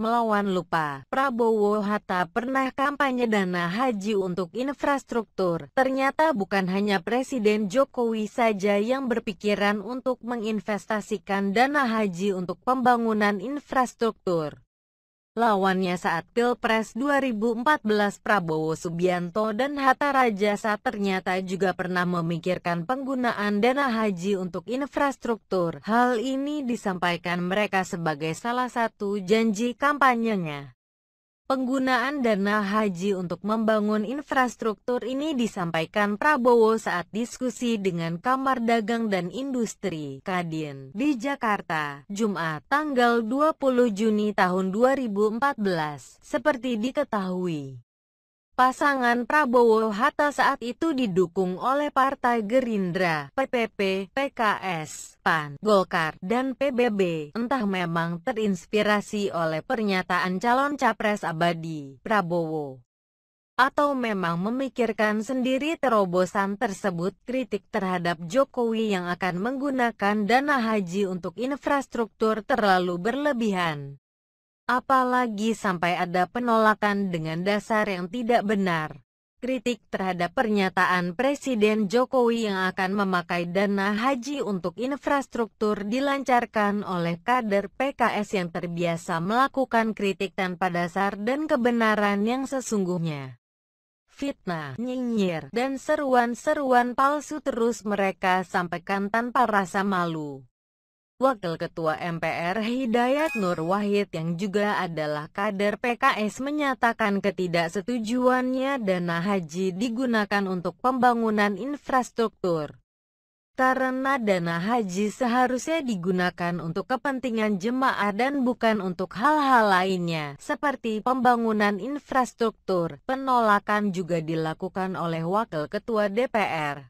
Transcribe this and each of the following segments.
melawan lupa. Prabowo Hatta pernah kampanye dana haji untuk infrastruktur. Ternyata bukan hanya Presiden Jokowi saja yang berpikiran untuk menginvestasikan dana haji untuk pembangunan infrastruktur. Lawannya saat Pilpres 2014 Prabowo Subianto dan Hatta Rajasa ternyata juga pernah memikirkan penggunaan dana haji untuk infrastruktur. Hal ini disampaikan mereka sebagai salah satu janji kampanyenya. Penggunaan dana haji untuk membangun infrastruktur ini disampaikan Prabowo saat diskusi dengan Kamar Dagang dan Industri Kadin di Jakarta, Jumat, tanggal 20 Juni tahun 2014, seperti diketahui. Pasangan Prabowo-Hatta saat itu didukung oleh Partai Gerindra, PPP, PKS, PAN, Golkar, dan PBB. Entah memang terinspirasi oleh pernyataan calon capres abadi, Prabowo. Atau memang memikirkan sendiri terobosan tersebut kritik terhadap Jokowi yang akan menggunakan dana haji untuk infrastruktur terlalu berlebihan. Apalagi sampai ada penolakan dengan dasar yang tidak benar. Kritik terhadap pernyataan Presiden Jokowi yang akan memakai dana haji untuk infrastruktur dilancarkan oleh kader PKS yang terbiasa melakukan kritik tanpa dasar dan kebenaran yang sesungguhnya fitnah, nyinyir, dan seruan-seruan palsu terus mereka sampaikan tanpa rasa malu. Wakil Ketua MPR Hidayat Nur Wahid yang juga adalah kader PKS menyatakan ketidaksetujuannya dana haji digunakan untuk pembangunan infrastruktur. Karena dana haji seharusnya digunakan untuk kepentingan jemaah dan bukan untuk hal-hal lainnya, seperti pembangunan infrastruktur. Penolakan juga dilakukan oleh Wakil Ketua DPR.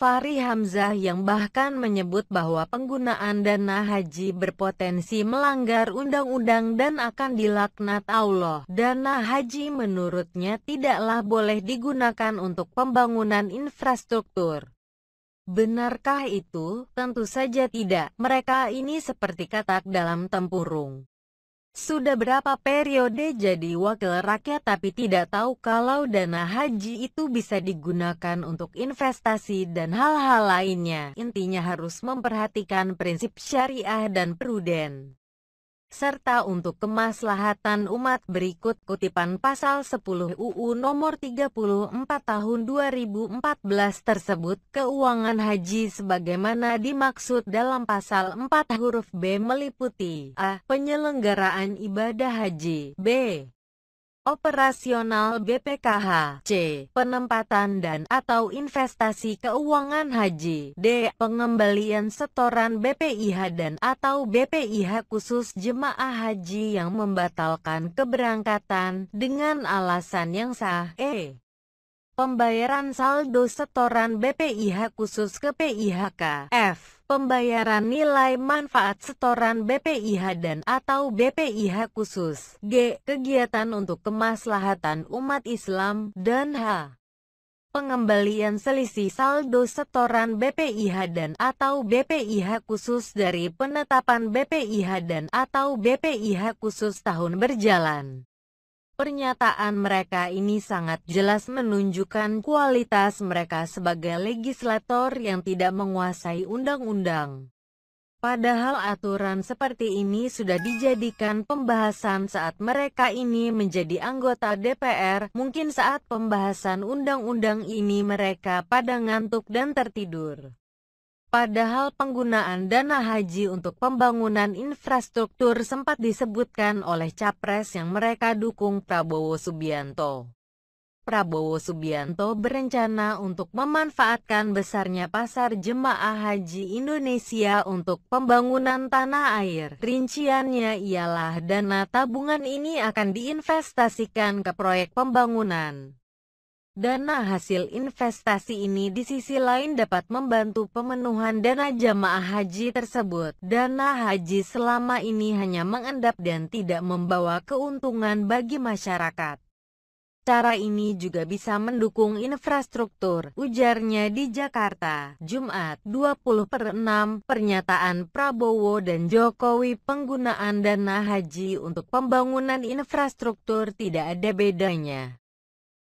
Fahri Hamzah yang bahkan menyebut bahwa penggunaan dana haji berpotensi melanggar undang-undang dan akan dilaknat Allah. Dana haji menurutnya tidaklah boleh digunakan untuk pembangunan infrastruktur. Benarkah itu? Tentu saja tidak. Mereka ini seperti katak dalam tempurung. Sudah berapa periode jadi wakil rakyat tapi tidak tahu kalau dana haji itu bisa digunakan untuk investasi dan hal-hal lainnya. Intinya harus memperhatikan prinsip syariah dan pruden serta untuk kemaslahatan umat berikut kutipan pasal 10 UU nomor 34 tahun 2014 tersebut keuangan haji sebagaimana dimaksud dalam pasal 4 huruf B meliputi A. Penyelenggaraan ibadah haji B operasional BPKH, C. penempatan dan atau investasi keuangan haji, D. pengembalian setoran BPIH dan atau BPIH khusus jemaah haji yang membatalkan keberangkatan dengan alasan yang sah, E. Pembayaran saldo setoran BPIH khusus ke PIHK, F pembayaran nilai manfaat setoran BPIH dan atau BPIH khusus, G. Kegiatan untuk kemaslahatan umat Islam, dan H. Pengembalian selisih saldo setoran BPIH dan atau BPIH khusus dari penetapan BPIH dan atau BPIH khusus tahun berjalan. Pernyataan mereka ini sangat jelas menunjukkan kualitas mereka sebagai legislator yang tidak menguasai undang-undang. Padahal aturan seperti ini sudah dijadikan pembahasan saat mereka ini menjadi anggota DPR, mungkin saat pembahasan undang-undang ini mereka pada ngantuk dan tertidur. Padahal penggunaan dana haji untuk pembangunan infrastruktur sempat disebutkan oleh capres yang mereka dukung Prabowo Subianto. Prabowo Subianto berencana untuk memanfaatkan besarnya pasar jemaah haji Indonesia untuk pembangunan tanah air. Rinciannya ialah dana tabungan ini akan diinvestasikan ke proyek pembangunan Dana hasil investasi ini di sisi lain dapat membantu pemenuhan dana jamaah haji tersebut. Dana haji selama ini hanya mengendap dan tidak membawa keuntungan bagi masyarakat. Cara ini juga bisa mendukung infrastruktur, ujarnya di Jakarta, Jumat 20 pernyataan Prabowo dan Jokowi penggunaan dana haji untuk pembangunan infrastruktur tidak ada bedanya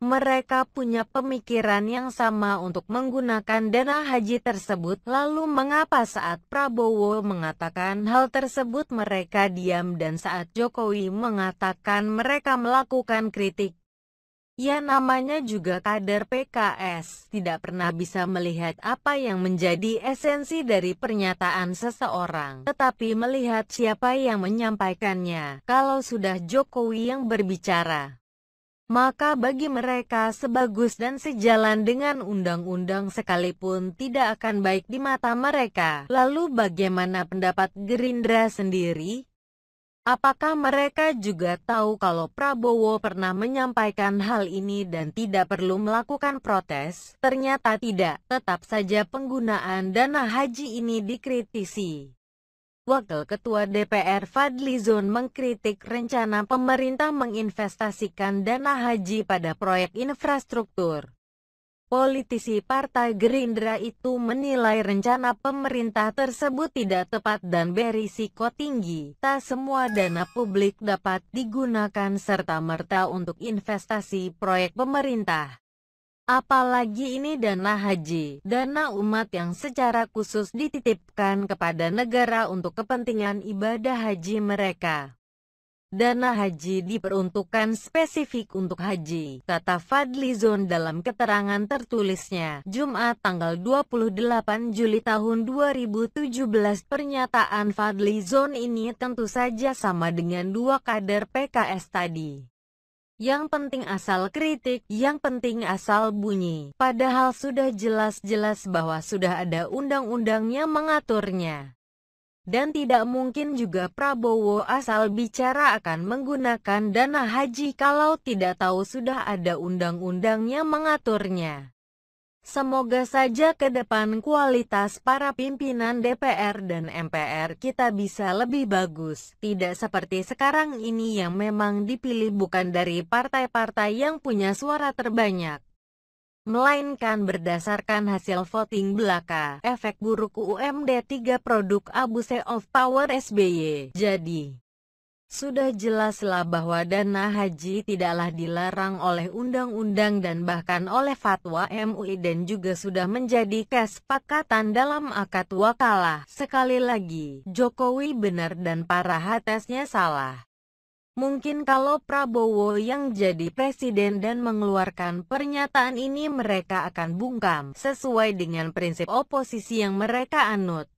mereka punya pemikiran yang sama untuk menggunakan dana haji tersebut. Lalu mengapa saat Prabowo mengatakan hal tersebut mereka diam dan saat Jokowi mengatakan mereka melakukan kritik? Ya namanya juga kader PKS, tidak pernah bisa melihat apa yang menjadi esensi dari pernyataan seseorang, tetapi melihat siapa yang menyampaikannya. Kalau sudah Jokowi yang berbicara, maka bagi mereka sebagus dan sejalan dengan undang-undang sekalipun tidak akan baik di mata mereka. Lalu bagaimana pendapat Gerindra sendiri? Apakah mereka juga tahu kalau Prabowo pernah menyampaikan hal ini dan tidak perlu melakukan protes? Ternyata tidak, tetap saja penggunaan dana haji ini dikritisi. Wakil Ketua DPR Fadli Zon mengkritik rencana pemerintah menginvestasikan dana haji pada proyek infrastruktur. Politisi Partai Gerindra itu menilai rencana pemerintah tersebut tidak tepat dan berisiko tinggi. Tak semua dana publik dapat digunakan serta-merta untuk investasi proyek pemerintah. Apalagi ini dana haji, dana umat yang secara khusus dititipkan kepada negara untuk kepentingan ibadah haji mereka. Dana haji diperuntukkan spesifik untuk haji, kata Fadli Zon dalam keterangan tertulisnya, Jumat tanggal 28 Juli tahun 2017. Pernyataan Fadli Zon ini tentu saja sama dengan dua kader PKS tadi. Yang penting asal kritik, yang penting asal bunyi. Padahal sudah jelas-jelas bahwa sudah ada undang-undangnya mengaturnya. Dan tidak mungkin juga Prabowo asal bicara akan menggunakan dana haji kalau tidak tahu sudah ada undang-undangnya mengaturnya. Semoga saja ke depan kualitas para pimpinan DPR dan MPR kita bisa lebih bagus, tidak seperti sekarang ini yang memang dipilih bukan dari partai-partai yang punya suara terbanyak, melainkan berdasarkan hasil voting belaka, efek buruk UMD 3 produk abuse of power SBY. Jadi, sudah jelaslah bahwa dana haji tidaklah dilarang oleh undang-undang dan bahkan oleh fatwa MUI dan juga sudah menjadi kesepakatan dalam akad wakalah. Sekali lagi, Jokowi benar dan para hatesnya salah. Mungkin kalau Prabowo yang jadi presiden dan mengeluarkan pernyataan ini mereka akan bungkam, sesuai dengan prinsip oposisi yang mereka anut.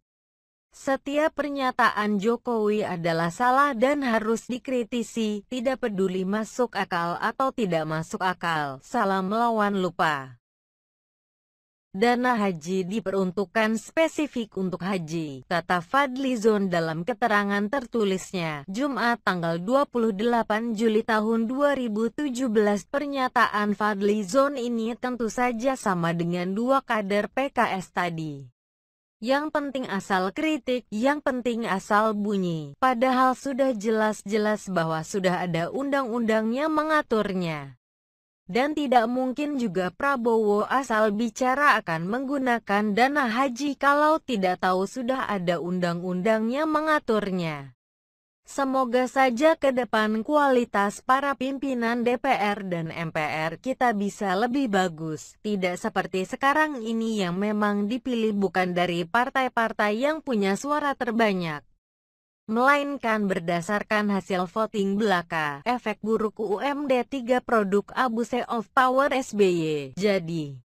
Setiap pernyataan Jokowi adalah salah dan harus dikritisi, tidak peduli masuk akal atau tidak masuk akal. Salam melawan lupa. Dana haji diperuntukkan spesifik untuk haji, kata Fadli Zon dalam keterangan tertulisnya, Jumat tanggal 28 Juli tahun 2017. Pernyataan Fadli Zon ini tentu saja sama dengan dua kader PKS tadi. Yang penting asal kritik, yang penting asal bunyi. Padahal sudah jelas-jelas bahwa sudah ada undang-undangnya mengaturnya. Dan tidak mungkin juga Prabowo asal bicara akan menggunakan dana haji kalau tidak tahu sudah ada undang-undangnya mengaturnya. Semoga saja ke depan kualitas para pimpinan DPR dan MPR kita bisa lebih bagus, tidak seperti sekarang ini yang memang dipilih bukan dari partai-partai yang punya suara terbanyak, melainkan berdasarkan hasil voting belaka, efek buruk UMD 3 produk abuse of power SBY. Jadi,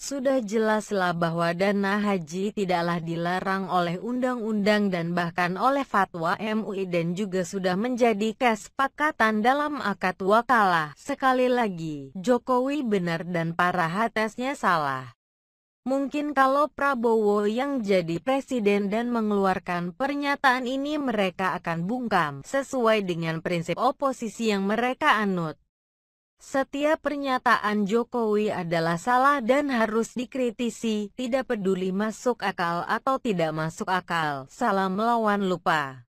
sudah jelaslah bahwa dana haji tidaklah dilarang oleh undang-undang dan bahkan oleh fatwa MUI dan juga sudah menjadi kesepakatan dalam akad wakalah. Sekali lagi, Jokowi benar dan para hatesnya salah. Mungkin kalau Prabowo yang jadi presiden dan mengeluarkan pernyataan ini mereka akan bungkam, sesuai dengan prinsip oposisi yang mereka anut. Setiap pernyataan Jokowi adalah salah dan harus dikritisi, tidak peduli masuk akal atau tidak masuk akal. Salam melawan lupa.